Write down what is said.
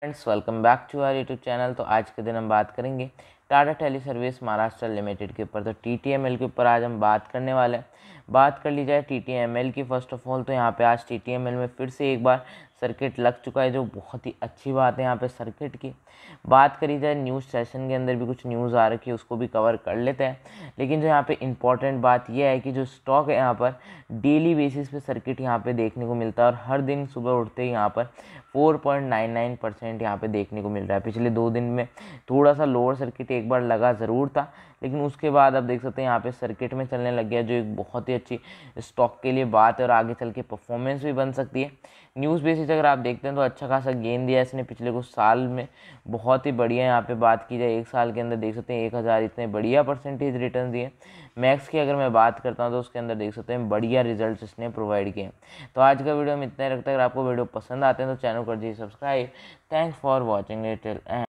friends welcome back to our YouTube channel तो आज के दिन हम बात करेंगे Tata tele service Maharashtra limited के ऊपर तो टी टी एम एल के ऊपर आज हम बात करने वाले हैं बात कर ली जाए टी टी एम एल की फर्स्ट ऑफ ऑल तो यहाँ पे आज टी टी एम एल में फिर से एक बार सर्किट लग चुका है जो बहुत ही अच्छी बात है यहाँ पे सर्किट की बात करी जाए न्यूज़ सेशन के अंदर भी कुछ न्यूज़ आ रखी है उसको भी कवर कर लेते हैं लेकिन जो यहाँ पे इम्पॉर्टेंट बात यह है कि जो स्टॉक है यहाँ पर डेली बेसिस पे सर्किट यहाँ पे देखने को मिलता है और हर दिन सुबह उठते ही यहाँ पर 4.99 परसेंट यहाँ पर देखने को मिल रहा है पिछले दो दिन में थोड़ा सा लोअर सर्किट एक बार लगा ज़रूर था लेकिन उसके बाद आप देख सकते हैं यहाँ पे सर्किट में चलने लग गया जो एक बहुत ही अच्छी स्टॉक के लिए बात है और आगे चल के परफॉर्मेंस भी बन सकती है न्यूज़ बेसिस अगर आप देखते हैं तो अच्छा खासा गेन दिया इसने पिछले कुछ साल में बहुत ही बढ़िया यहाँ पे बात की जाए एक साल के अंदर देख सकते हैं एक हज़ार इतने बढ़िया परसेंटेज रिटर्न दिए मैक्स की अगर मैं बात करता हूँ तो उसके अंदर देख सकते हैं बढ़िया रिजल्ट इसने प्रोवाइड किए तो आज का वीडियो हम इतना रखते हैं अगर आपको वीडियो पसंद आते हैं तो चैनल कर दीजिए सब्सक्राइब थैंक्स फॉर वॉचिंग एटेल एंड